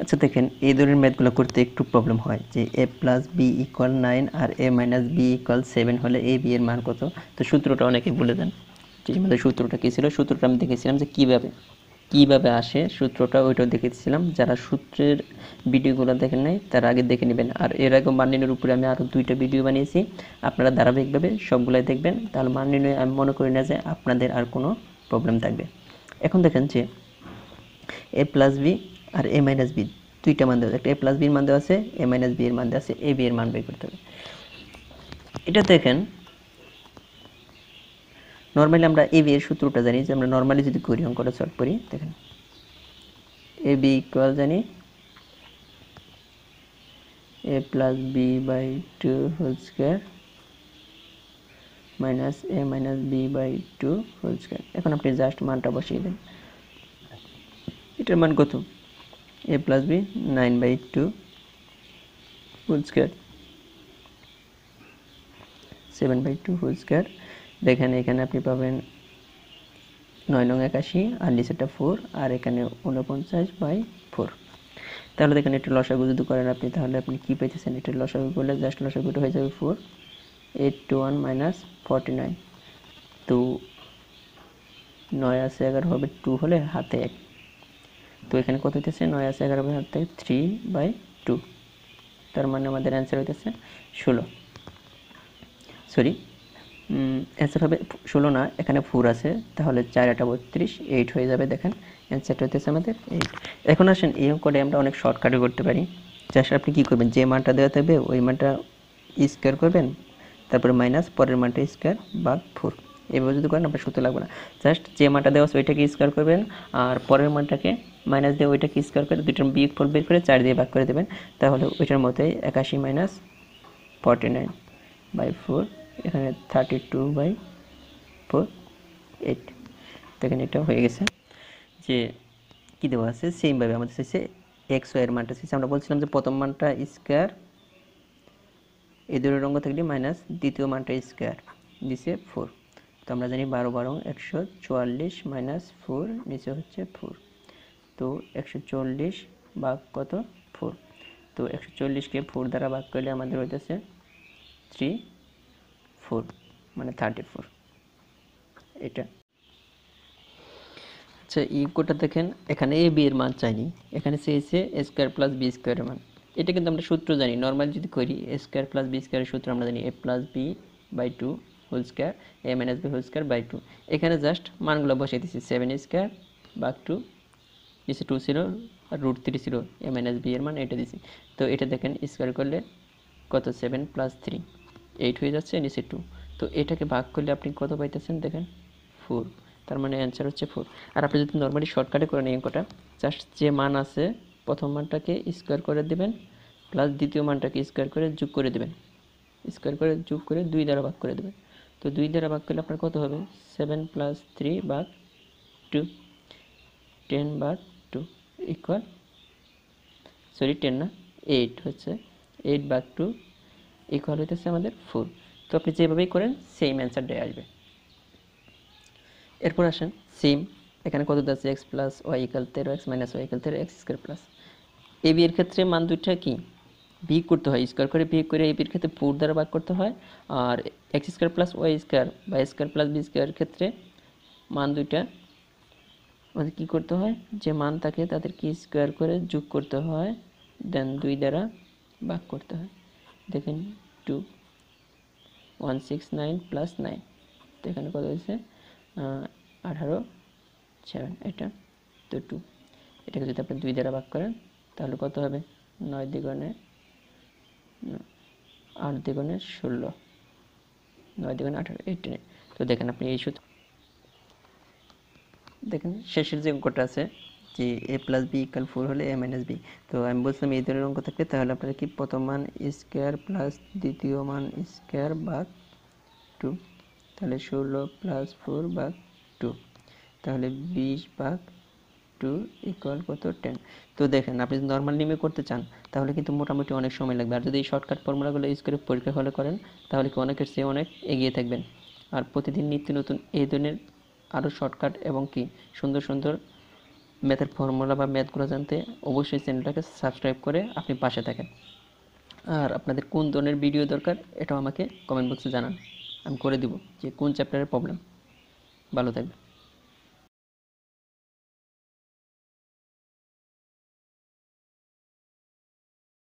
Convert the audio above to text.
আচ্ছা দেখেন এই ধরনের ম্যাথগুলো করতে একটু প্রবলেম হয় যে A plus B equal nine আর A minus B equal seven হলে এ বি এর মান কত তো সূত্রটা অনেকে বলে দেন যে আমাদের সূত্রটা কী ছিল সূত্রটা আমি দেখেছিলাম যে কীভাবে কীভাবে আসে সূত্রটা ওইটাও দেখেছিলাম যারা সূত্রের ভিডিওগুলো দেখেন নাই তারা আগে দেখে নেবেন আর এর আগে মান উপরে আমি আরও দুইটা ভিডিও বানিয়েছি আপনারা ধারাবাহিকভাবে সবগুলাই দেখবেন তাহলে মান আমি মনে করি না যে আপনাদের আর কোনো প্রবলেম থাকবে এখন দেখেন যে এ প্লাস বি আর এ মাইনাস বি দুইটা মান দেওয়া আছে একটা এ প্লাস বি মান দেওয়া আছে এ মাইনাস বি এর মান দেওয়া আছে এ বি এর মান বের করতে হবে এটা দেখেন নর্মালি আমরা এ বি এর সূত্রটা জানি যে আমরা নর্মালি যদি করি অঙ্কটা সলভ করি দেখেন এ বি ইকুয়াল জানি A plus B by two whole square minus A minus B by two whole square এখন আপনি জাস্ট মানটা বসিয়ে দেন এটার মান কত a plus b 9 by 2 whole square 7 by 2 whole square দেখেন এখানে আপনি পাবেন নয় নং একাশি আর নিচেটা ফোর আর এখানে উনপঞ্চাশ বাই ফোর তাহলে দেখেন একটু লসাগু যদি করেন আপনি তাহলে আপনি কী পেতেছেন একটু লসাগু করলে জাস্ট লসাগুটা হয়ে যাবে four eight two one minus forty nine তো নয় আছে এগারো হবে টু হলে হাতে এক তো এখানে কত হইতেছে নয় আছে এগারো বাই হাতে থ্রি বাই টু তার মানে আমাদের অ্যান্সার হইতেছে ষোলো সরি অ্যান্সার হবে ষোলো না এখানে ফোর আছে তাহলে চার আটা বত্রিশ এইট হয়ে যাবে দেখেন অ্যান্সারটা হইতেছে আমাদের এইট এখন আসেন এই অঙ্কটা আমরা অনেক শর্টকাটও করতে পারি যার আপনি কী করবেন যে মানটা দেওয়া থাকবে ওই মানটা স্কোয়ার করবেন তারপরে মাইনাস পরের মানটা স্কোয়ার বা ফোর এবার যদি করেন আপনার সুতো লাগবে না জাস্ট যে মানটা দেওয়া আছে ওইটাকে স্কোয়ার করবেন আর পরের মানটাকে মাইনাস দিয়ে ওইটাকে স্কোয়ার করে দুইটার বিয়োগ ফল বের করে চার দিয়ে ভাগ করে দেবেন তাহলে ওইটার মধ্যে একাশি minus forty nine by four এখানে thirty two by four eight তো এখানে এটা হয়ে গেছে যে কী দেওয়া আছে সেমভাবে আমাদের শেষে এক্স ওয়ের মানটা শেষে আমরা বলছিলাম যে প্রথম মানটা স্কোয়ার এই দুটো রঙ থাকলে মাইনাস দ্বিতীয় মানটা স্কোয়ার দিছে ফোর তো আমরা জানি বারো বারো একশো চুয়াল্লিশ মাইনাস ফোর নিচে হচ্ছে ফোর তো একশো চল্লিশ ভাগ কত ফোর তো একশো চল্লিশকে ফোর দ্বারা ভাগ করলে আমাদের হইতেছে থ্রি ফোর মানে থার্টি ফোর এটা আচ্ছা ইকোটা দেখেন এখানে এ বি এর মান চাইনি এখানে চেয়েছে এ স্কোয়ার প্লাস বি স্কোয়ারের মান এটা কিন্তু আমরা সূত্র জানি নর্মাল যদি করি এ স্কোয়ার প্লাস বি স্কোয়ারের সূত্র আমরা জানি A plus B by two whole square A minus B whole square by two এখানে জাস্ট মানগুলো বসিয়ে দিচ্ছি সেভেন স্কোয়ার বাক টু নিচে টু জিরো আর root three zero A minus B এর মান এটা দিছি তো এটা দেখেন স্কোয়ার করলে কত সেভেন প্লাস থ্রি এইট হয়ে যাচ্ছে নিচে টু তো এটাকে ভাগ করলে আপনি কত পাইতেছেন দেখেন ফোর তার মানে অ্যান্সার হচ্ছে ফোর আর আপনি যদি নর্মালি শর্টকাটে করে নিয়ে কটা জাস্ট যে মান আছে প্রথম মানটাকে স্কোয়ার করে দেবেন প্লাস দ্বিতীয় মানটাকে স্কোয়ার করে যোগ করে দেবেন স্কোয়ার করে যোগ করে দুই দ্বারা ভাগ করে দেবেন তো দুই দ্বারা ভাগ করলে আপনার কত হবে সেভেন প্লাস থ্রি ভাগ টু টেন বার টু ইকুয়াল সরি টেন না এইট হচ্ছে এইট বার টু ইকুয়াল হইতেছে আমাদের ফোর তো আপনি যেভাবেই করেন সেম অ্যান্সারটাই আসবে এরপর আসেন সেম এখানে কত আছে এক্স প্লাস ওয়াই ইকাল তেরো এক্স মাইনাস ওয়াই ইকাল তেরো এক্স স্কোয়ার প্লাস এ বিয়ের ক্ষেত্রে মান দুইটা কি বিয়োগ করতে হয় স্কোয়ার করে বিয়োগ করে এ বির ক্ষেত্রে ফোর দ্বারা ভাগ করতে হয় আর X square plus Y square বা স্কোয়ার প্লাস বি স্কোয়ার ক্ষেত্রে মান দুইটা আমাদের কী করতে হয় যে মান থাকে তাদেরকে স্কোয়ার করে যোগ করতে হয় দেন দুই দ্বারা ভাগ করতে হয় দেখেন two one six nine plus nine তো এখানে কত হয়েছে আঠারো সেভেন এটা তো টু এটাকে যদি আপনি দুই দ্বারা ভাগ করেন তাহলে কত হবে নয় দ্বিগুণে আট দ্বিগুণে ষোলো নয় দ্বিগুণে আঠারো এইটিনে তো দেখেন আপনি এই সূত্র দেখেন শেষের যে অঙ্কটা আছে যে A plus B equal four হলে এ মাইনাস বি তো আমি বলছিলাম এই ধরনের অঙ্ক থাকলে তাহলে আপনারা কি প্রথম মান স্কোয়ার প্লাস দ্বিতীয় মান স্কোয়ার ভাগ টু তাহলে ষোলো প্লাস ফোর ভাগ টু তাহলে বিশ ভাগ টু ইকুয়াল কত টেন তো দেখেন আপনি যদি নর্মাল নিমে করতে চান তাহলে কিন্তু মোটামুটি অনেক সময় লাগবে আর যদি এই শর্টকাট ফর্মুলাগুলো ইউজ করে পরীক্ষা হলে করেন তাহলে কি অনেকের চেয়ে অনেক এগিয়ে থাকবেন আর প্রতিদিন নিত্য নতুন এই ধরনের আরও শর্টকাট এবং কি সুন্দর সুন্দর ম্যাথের ফর্মুলা বা ম্যাথগুলো জানতে অবশ্যই চ্যানেলটাকে সাবস্ক্রাইব করে আপনি পাশে থাকেন আর আপনাদের কোন ধরনের ভিডিও দরকার এটাও আমাকে কমেন্ট বক্সে জানান আমি করে দিব যে কোন চ্যাপ্টারের প্রবলেম ভালো থাকবে